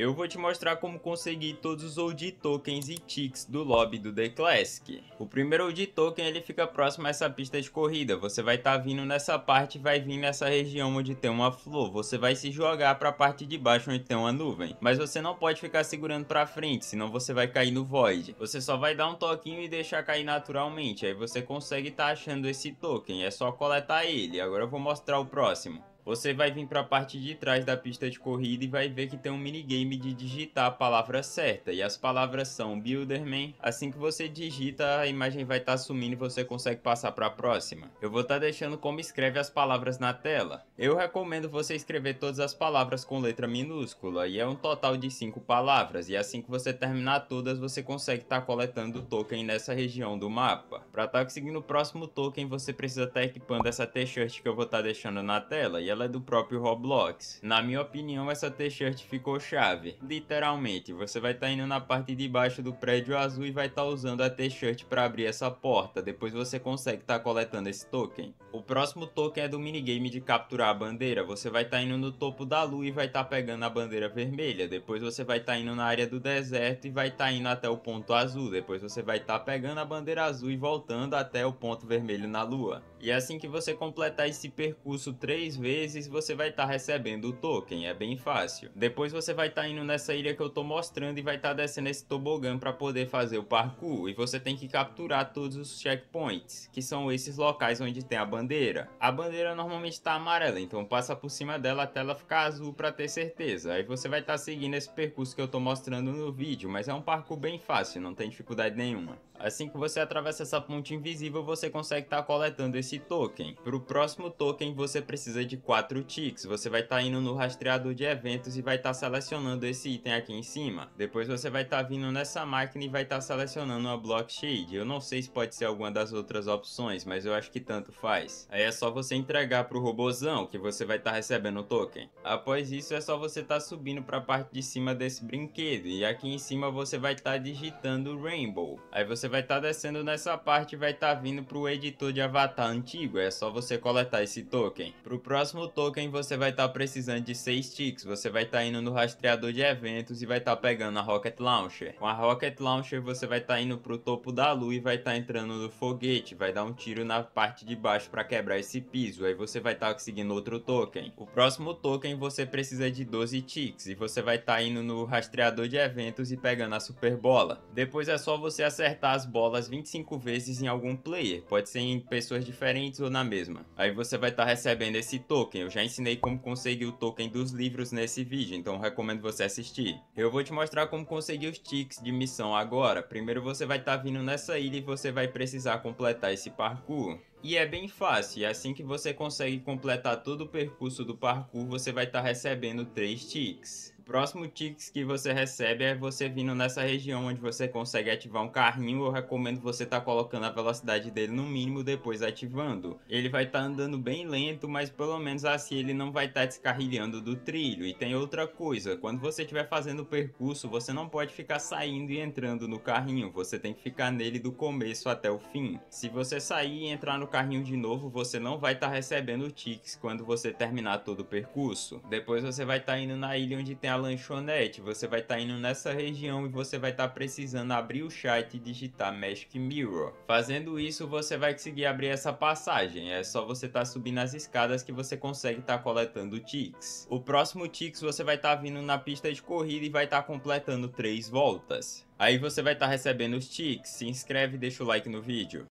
Eu vou te mostrar como conseguir todos os OG tokens e ticks do lobby do The Classic. O primeiro OG token ele fica próximo a essa pista de corrida. Você vai estar tá vindo nessa parte e vai vir nessa região onde tem uma flor. Você vai se jogar para a parte de baixo onde tem uma nuvem. Mas você não pode ficar segurando para frente, senão você vai cair no void. Você só vai dar um toquinho e deixar cair naturalmente. Aí você consegue estar tá achando esse token. É só coletar ele. Agora eu vou mostrar o próximo. Você vai vir para a parte de trás da pista de corrida e vai ver que tem um minigame de digitar a palavra certa. E as palavras são Builderman. Assim que você digita, a imagem vai estar tá sumindo e você consegue passar para a próxima. Eu vou estar tá deixando como escreve as palavras na tela. Eu recomendo você escrever todas as palavras com letra minúscula. E é um total de 5 palavras. E assim que você terminar todas, você consegue estar tá coletando o token nessa região do mapa. Para estar tá conseguindo o próximo token, você precisa estar tá equipando essa t-shirt que eu vou estar tá deixando na tela. E ela é do próprio Roblox. Na minha opinião, essa t-shirt ficou chave. Literalmente, você vai estar tá indo na parte de baixo do prédio azul e vai estar tá usando a t-shirt para abrir essa porta. Depois você consegue estar tá coletando esse token. O próximo token é do minigame de capturar a bandeira. Você vai estar tá indo no topo da lua e vai estar tá pegando a bandeira vermelha. Depois você vai estar tá indo na área do deserto e vai estar indo até o ponto azul. Depois você vai estar pegando a bandeira azul e voltando até o ponto vermelho na lua. E assim que você completar esse percurso três vezes, vezes você vai estar tá recebendo o token, é bem fácil. Depois você vai estar tá indo nessa ilha que eu tô mostrando e vai estar tá descendo esse tobogã para poder fazer o parkour. E você tem que capturar todos os checkpoints, que são esses locais onde tem a bandeira. A bandeira normalmente está amarela, então passa por cima dela até ela ficar azul para ter certeza. Aí você vai estar tá seguindo esse percurso que eu tô mostrando no vídeo, mas é um parkour bem fácil, não tem dificuldade nenhuma. Assim que você atravessa essa ponte invisível, você consegue estar tá coletando esse token. Para o próximo token, você precisa de quatro ticks. Você vai estar tá indo no rastreador de eventos e vai estar tá selecionando esse item aqui em cima. Depois você vai estar tá vindo nessa máquina e vai estar tá selecionando a Block Shade. Eu não sei se pode ser alguma das outras opções, mas eu acho que tanto faz. Aí é só você entregar pro robozão que você vai estar tá recebendo o token. Após isso é só você estar tá subindo para a parte de cima desse brinquedo e aqui em cima você vai estar digitando Rainbow. Aí você vai estar descendo nessa parte e vai estar vindo pro editor de avatar antigo. É só você coletar esse token. Pro próximo próximo token você vai estar tá precisando de 6 ticks. Você vai estar tá indo no rastreador de eventos e vai estar tá pegando a Rocket Launcher. Com a Rocket Launcher você vai estar tá indo pro topo da lua e vai estar tá entrando no foguete. Vai dar um tiro na parte de baixo para quebrar esse piso. Aí você vai estar tá conseguindo outro token. O próximo token você precisa de 12 ticks. E você vai estar indo no rastreador de eventos e pegando a super bola. Depois é só você acertar as bolas 25 vezes em algum player. Pode ser em pessoas diferentes ou na mesma. Aí você vai estar recebendo esse token. Eu já ensinei como conseguir o token dos livros nesse vídeo, então recomendo você assistir. Eu vou te mostrar como conseguir os ticks de missão agora. Primeiro você vai estar tá vindo nessa ilha e você vai precisar completar esse parkour. E é bem fácil, e assim que você consegue completar todo o percurso do parkour, você vai estar tá recebendo 3 ticks próximo ticket que você recebe é você vindo nessa região onde você consegue ativar um carrinho. Eu recomendo você estar tá colocando a velocidade dele no mínimo depois ativando. Ele vai estar tá andando bem lento, mas pelo menos assim ele não vai estar tá descarrilhando do trilho. E tem outra coisa, quando você estiver fazendo o percurso, você não pode ficar saindo e entrando no carrinho. Você tem que ficar nele do começo até o fim. Se você sair e entrar no carrinho de novo, você não vai estar tá recebendo tickets quando você terminar todo o percurso. Depois você vai estar tá indo na ilha onde tem a lanchonete, você vai estar tá indo nessa região e você vai estar tá precisando abrir o chat e digitar Magic Mirror. Fazendo isso, você vai conseguir abrir essa passagem, é só você estar tá subindo as escadas que você consegue estar tá coletando ticks. O próximo ticks você vai estar tá vindo na pista de corrida e vai estar tá completando 3 voltas. Aí você vai estar recebendo os ticks, se inscreve e deixa o like no vídeo.